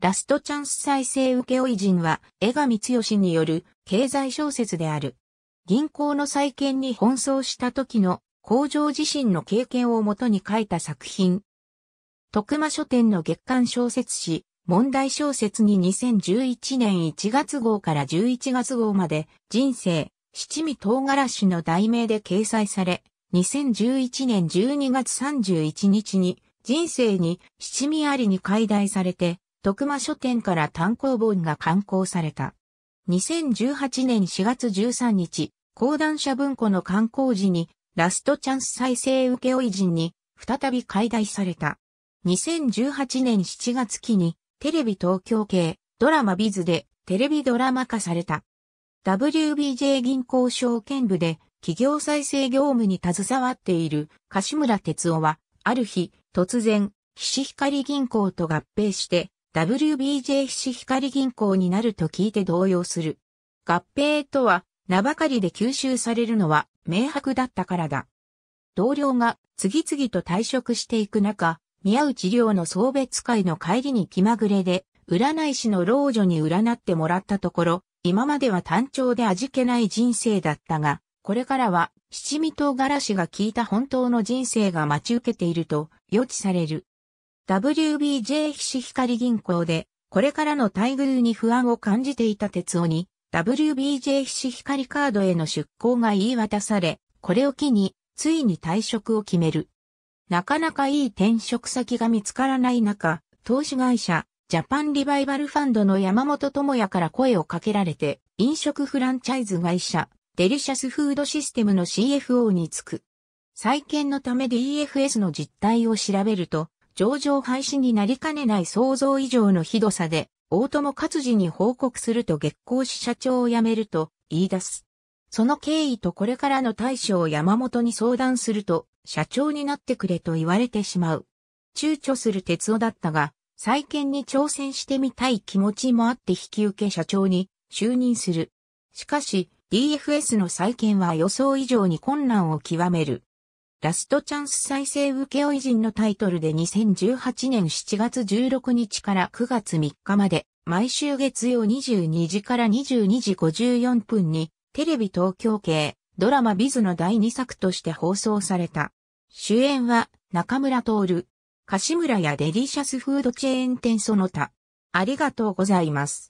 ラストチャンス再生請負人は、江上剛による経済小説である。銀行の再建に奔走した時の工場自身の経験をもとに書いた作品。徳間書店の月刊小説誌、問題小説に2011年1月号から11月号まで人生、七味唐辛子の題名で掲載され、2011年12月31日に人生に七味ありに解題されて徳間書店から単行本が刊行された。2018年4月13日、講談社文庫の刊行時に、ラストチャンス再生請負人に、再び解題された。2018年7月期に、テレビ東京系、ドラマビズで、テレビドラマ化された。WBJ 銀行証券部で、企業再生業務に携わっている、柏村哲夫は、ある日、突然、岸光銀行と合併して、WBJ 菱光銀行になると聞いて動揺する。合併とは名ばかりで吸収されるのは明白だったからだ。同僚が次々と退職していく中、宮内寮の送別会の帰りに気まぐれで、占い師の老女に占ってもらったところ、今までは単調で味気ない人生だったが、これからは七味唐辛子が効いた本当の人生が待ち受けていると予知される。WBJ 菱光銀行で、これからの待遇に不安を感じていた鉄尾に、WBJ 菱光カードへの出向が言い渡され、これを機に、ついに退職を決める。なかなかいい転職先が見つからない中、投資会社、ジャパンリバイバルファンドの山本智也から声をかけられて、飲食フランチャイズ会社、デリシャスフードシステムの CFO に就く。再建のため DFS の実態を調べると、上場廃止になりかねない想像以上のひどさで、大友勝治に報告すると月光し社長を辞めると言い出す。その経緯とこれからの対処を山本に相談すると、社長になってくれと言われてしまう。躊躇する哲夫だったが、再建に挑戦してみたい気持ちもあって引き受け社長に就任する。しかし、DFS の再建は予想以上に困難を極める。ラストチャンス再生請負人のタイトルで2018年7月16日から9月3日まで、毎週月曜22時から22時54分に、テレビ東京系、ドラマビズの第2作として放送された。主演は、中村徹、柏村やデリシャスフードチェーン店その他。ありがとうございます。